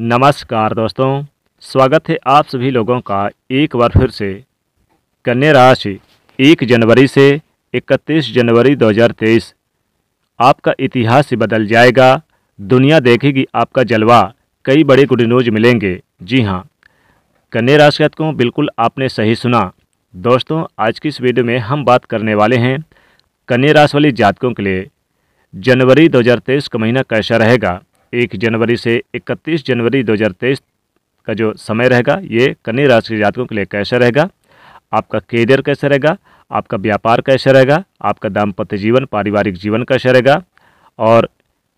नमस्कार दोस्तों स्वागत है आप सभी लोगों का एक बार फिर से कन्या राशि एक जनवरी से 31 जनवरी 2023 आपका इतिहास ही बदल जाएगा दुनिया देखेगी आपका जलवा कई बड़े गुड न्यूज मिलेंगे जी हाँ कन्या राशि को तो बिल्कुल आपने सही सुना दोस्तों आज की इस वीडियो में हम बात करने वाले हैं कन्या राशि वाले जातकों के लिए जनवरी 2023 का महीना कैसा रहेगा एक जनवरी से इकतीस जनवरी दो का जो समय रहेगा ये कन्या राशि के जातकों के लिए कैसा रहेगा आपका कैरियर कैसा रहेगा आपका व्यापार कैसा रहेगा आपका दाम्पत्य जीवन पारिवारिक जीवन कैसा रहेगा और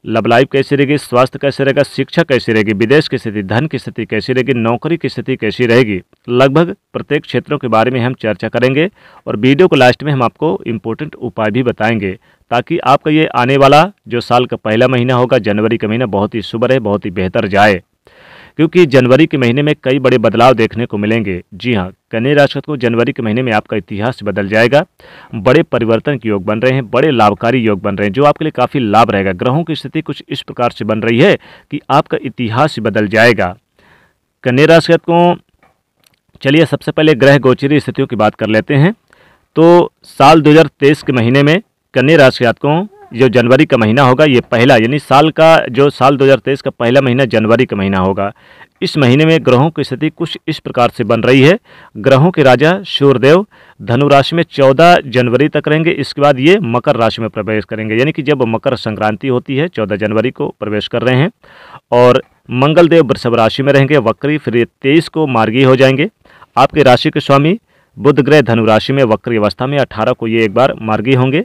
लव लाइफ कैसी रहेगी स्वास्थ्य कैसे रहेगा शिक्षा कैसी रहेगी विदेश की स्थिति धन की स्थिति कैसी रहेगी नौकरी की स्थिति कैसी रहेगी लगभग प्रत्येक क्षेत्रों के बारे में हम चर्चा करेंगे और वीडियो को लास्ट में हम आपको इम्पोर्टेंट उपाय भी बताएंगे ताकि आपका ये आने वाला जो साल का पहला महीना होगा जनवरी का महीना बहुत ही शुभ रहे बहुत ही बेहतर जाए क्योंकि जनवरी के महीने में कई बड़े बदलाव देखने को मिलेंगे जी हाँ कन्या राशि को जनवरी के महीने में आपका इतिहास बदल जाएगा बड़े परिवर्तन के योग बन रहे हैं बड़े लाभकारी योग बन रहे हैं जो आपके लिए काफ़ी लाभ रहेगा ग्रहों की स्थिति कुछ इस प्रकार से बन रही है कि आपका इतिहास बदल जाएगा कन्या राशि को चलिए सबसे पहले ग्रह गोचरी स्थितियों की बात कर लेते हैं तो साल 2023 के महीने में कन्या राशि को जो जनवरी का महीना होगा ये पहला यानी साल का जो साल 2023 का पहला महीना जनवरी का महीना होगा इस महीने में ग्रहों की स्थिति कुछ इस प्रकार से बन रही है ग्रहों के राजा सूर्यदेव धनु राशि में 14 जनवरी तक रहेंगे इसके बाद ये मकर राशि में प्रवेश करेंगे यानी कि जब मकर संक्रांति होती है 14 जनवरी को प्रवेश कर रहे हैं और मंगलदेव वृषभ राशि में रहेंगे वक्री फिर तेईस को मार्गी हो जाएंगे आपके राशि के स्वामी बुध ग्रह धनु राशि में वक्री अवस्था में अठारह को ये एक बार मार्गी होंगे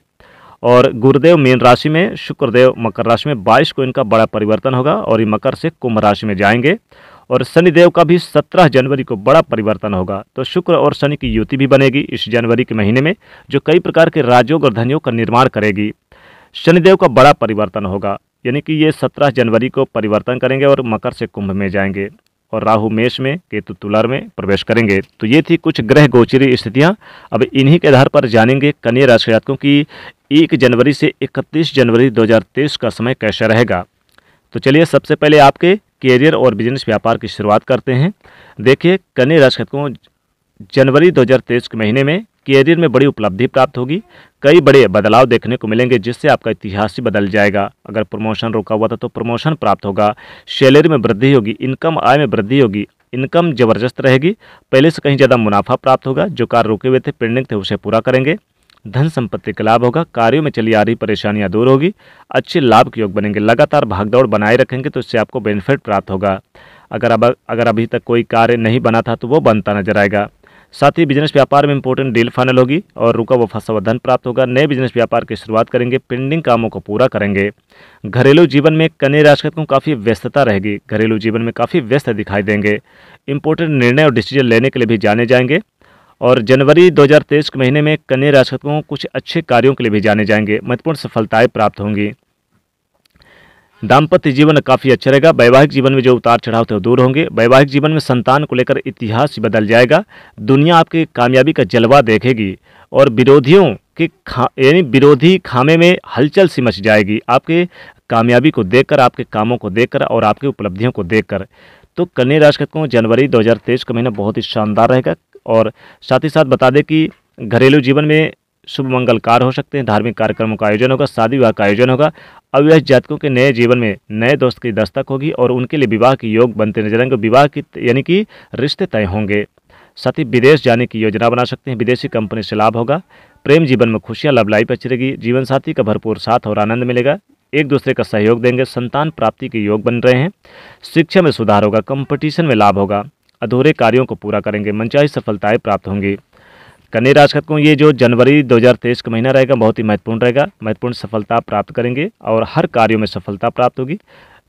और गुरुदेव मीन राशि में शुक्रदेव मकर राशि में बाईस को इनका बड़ा परिवर्तन होगा और ये मकर से कुंभ राशि में जाएंगे और शनिदेव का भी 17 जनवरी को बड़ा परिवर्तन होगा तो शुक्र और शनि की युति भी बनेगी इस जनवरी के महीने में जो कई प्रकार के राजयोग और धनियों का निर्माण करेगी शनिदेव का बड़ा परिवर्तन होगा यानी कि ये 17 जनवरी को परिवर्तन करेंगे और मकर से कुंभ में जाएंगे और राहु मेष में केतु तुलार में प्रवेश करेंगे तो ये थी कुछ ग्रह गोचरी स्थितियां अब इन्हीं के आधार पर जानेंगे कन्या राशि जातकों की एक जनवरी से इकतीस जनवरी 2023 का समय कैसा रहेगा तो चलिए सबसे पहले आपके कैरियर और बिजनेस व्यापार की शुरुआत करते हैं देखिए कन्या राशि जातकों जनवरी 2023 के महीने में कैरियर में बड़ी उपलब्धि प्राप्त होगी कई बड़े बदलाव देखने को मिलेंगे जिससे आपका इतिहास ही बदल जाएगा अगर प्रमोशन रोका हुआ था तो प्रमोशन प्राप्त होगा सैलरी में वृद्धि होगी इनकम आय में वृद्धि होगी इनकम जबरदस्त रहेगी पहले से कहीं ज़्यादा मुनाफा प्राप्त होगा जो कार्य रुके हुए थे पेंडिंग थे उसे पूरा करेंगे धन संपत्ति का लाभ होगा कार्यों में चली आ रही परेशानियां दूर होगी अच्छे लाभ के योग बनेंगे लगातार भागदौड़ बनाए रखेंगे तो इससे आपको बेनिफिट प्राप्त होगा अगर अब अगर अभी तक कोई कार्य नहीं बना था तो वो बनता नजर आएगा साथ ही बिजनेस व्यापार में इंपोर्टेंट डील फाइनल होगी और रुका व फंसा धन प्राप्त होगा नए बिजनेस व्यापार की शुरुआत करेंगे पेंडिंग कामों को पूरा करेंगे घरेलू जीवन में कन्या राशि को काफ़ी व्यस्तता रहेगी घरेलू जीवन में काफ़ी व्यस्त दिखाई देंगे इंपोर्टेंट निर्णय और डिसीजन लेने के लिए भी जाने जाएंगे और जनवरी 2023 के महीने में कन्या राशि को कुछ अच्छे कार्यों के लिए भी जाने जाएंगे महत्वपूर्ण सफलताएं प्राप्त होंगी दाम्पत्य जीवन काफ़ी अच्छा रहेगा वैवाहिक जीवन में जो उतार चढ़ाव थे तो दूर होंगे वैवाहिक जीवन में संतान को लेकर इतिहास बदल जाएगा दुनिया आपकी कामयाबी का जलवा देखेगी और विरोधियों के खा यानी विरोधी खामे में हलचल सी मच जाएगी आपके कामयाबी को देखकर आपके कामों को देखकर और आपकी उपलब्धियों को देखकर तो कन्या राशि को जनवरी 2023 का महीना बहुत ही शानदार रहेगा और साथ ही साथ बता दें कि घरेलू जीवन में शुभ मंगल कार्य हो सकते हैं धार्मिक कार्यक्रमों का आयोजन होगा शादी विवाह का आयोजन होगा अविवाहित जातकों के नए जीवन में नए दोस्त की दस्तक होगी और उनके लिए विवाह के योग बनते नजर आएंगे विवाह की यानी कि रिश्ते तय होंगे साथ ही विदेश जाने की योजना बना सकते हैं विदेशी कंपनी से लाभ होगा प्रेम जीवन में खुशियां लव लाइफ अच्छी रहेगी जीवन साथी का भरपूर साथ और आनंद मिलेगा एक दूसरे का सहयोग देंगे संतान प्राप्ति के योग बन रहे हैं शिक्षा में सुधार होगा कंपटीशन में लाभ होगा अधूरे कार्यों को पूरा करेंगे मनचाही सफलताएं प्राप्त होंगी कन्या राशि को ये जो जनवरी 2023 का महीना रहेगा बहुत ही महत्वपूर्ण रहेगा महत्वपूर्ण सफलता प्राप्त करेंगे और हर कार्यों में सफलता प्राप्त होगी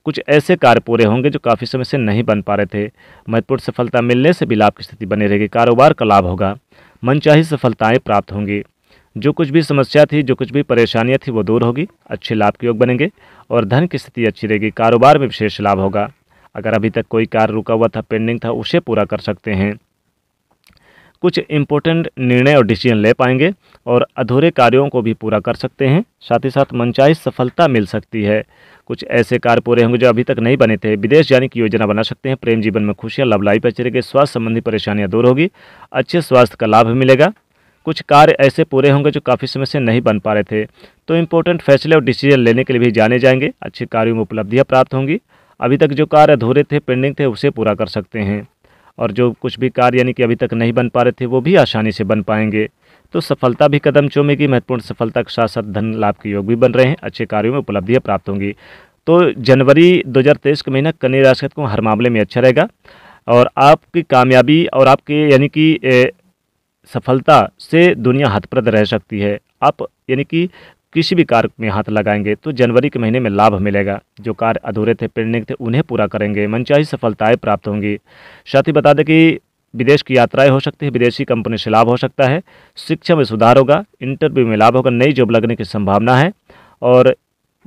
कुछ ऐसे कार्य पूरे होंगे जो काफ़ी समय से नहीं बन पा रहे थे महत्वपूर्ण सफलता मिलने से भी लाभ की स्थिति बनी रहेगी कारोबार का लाभ होगा मनचाही सफलताएँ प्राप्त होंगी जो कुछ भी समस्या थी जो कुछ भी परेशानियाँ थी वो दूर होगी अच्छे लाभ के योग बनेंगे और धन की स्थिति अच्छी रहेगी कारोबार में विशेष लाभ होगा अगर अभी तक कोई कार्य रुका हुआ था पेंडिंग था उसे पूरा कर सकते हैं कुछ इम्पोर्टेंट निर्णय और डिसीजन ले पाएंगे और अधूरे कार्यों को भी पूरा कर सकते हैं साथ ही साथ मनचाही सफलता मिल सकती है कुछ ऐसे कार्य पूरे होंगे जो अभी तक नहीं बने थे विदेश जाने की योजना बना सकते हैं प्रेम जीवन में खुशियाँ लव लाइफ अच्छे स्वास्थ्य संबंधी परेशानियाँ दूर होगी अच्छे स्वास्थ्य का लाभ मिलेगा कुछ कार्य ऐसे पूरे होंगे जो काफ़ी समय से नहीं बन पा रहे थे तो इम्पोर्टेंट फैसले और डिसीजन लेने के लिए भी जाने जाएंगे अच्छे कार्यों में उपलब्धियाँ प्राप्त होंगी अभी तक जो कार्य अधूरे थे पेंडिंग थे उसे पूरा कर सकते हैं और जो कुछ भी कार्य यानी कि अभी तक नहीं बन पा रहे थे वो भी आसानी से बन पाएंगे तो सफलता भी कदम चूमेगी महत्वपूर्ण सफलता के साथ साथ धन लाभ के योग भी बन रहे हैं अच्छे कार्यों में उपलब्धियाँ प्राप्त होंगी तो जनवरी तेईस का महीना कन्या राशि को हर मामले में अच्छा रहेगा और आपकी कामयाबी और आपके यानी कि सफलता से दुनिया हथप्रद रह सकती है आप यानी कि किसी भी कार्य में हाथ लगाएंगे तो जनवरी के महीने में लाभ मिलेगा जो कार्य अधूरे थे पेंडिंग थे उन्हें पूरा करेंगे मनचाही सफलताएं प्राप्त होंगी साथ ही बता दें कि विदेश की यात्राएं हो सकती है विदेशी कंपनी से लाभ हो सकता है शिक्षा में सुधार होगा इंटरव्यू में लाभ होगा नई जॉब लगने की संभावना है और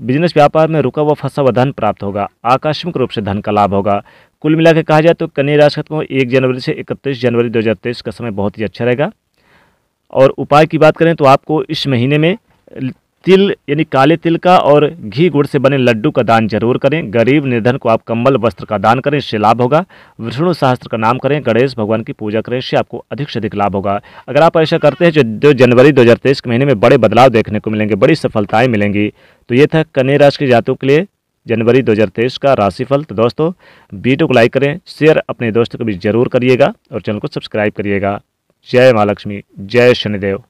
बिजनेस व्यापार में रुका हुआ फंसा हुआ धन प्राप्त होगा आकस्मिक रूप से धन का लाभ होगा कुल मिलाकर कहा जाए तो कन्या राशि को एक जनवरी से इकतीस जनवरी दो का समय बहुत ही अच्छा रहेगा और उपाय की बात करें तो आपको इस महीने में तिल यानी काले तिल का और घी गुड़ से बने लड्डू का दान जरूर करें गरीब निर्धन को आप कम्बल वस्त्र का दान करें इससे लाभ होगा विष्णु सहस्त्र का नाम करें गणेश भगवान की पूजा करें इससे आपको अधिक से अधिक लाभ होगा अगर आप ऐसा करते हैं जो दो जनवरी दो के महीने में बड़े बदलाव देखने को मिलेंगे बड़ी सफलताएँ मिलेंगी तो ये था कन्या राशि के जातों के लिए जनवरी दो का राशिफल तो दोस्तों वीडियो को लाइक करें शेयर अपने दोस्तों को भी जरूर करिएगा और चैनल को सब्सक्राइब करिएगा जय महालक्ष्मी जय शनिदेव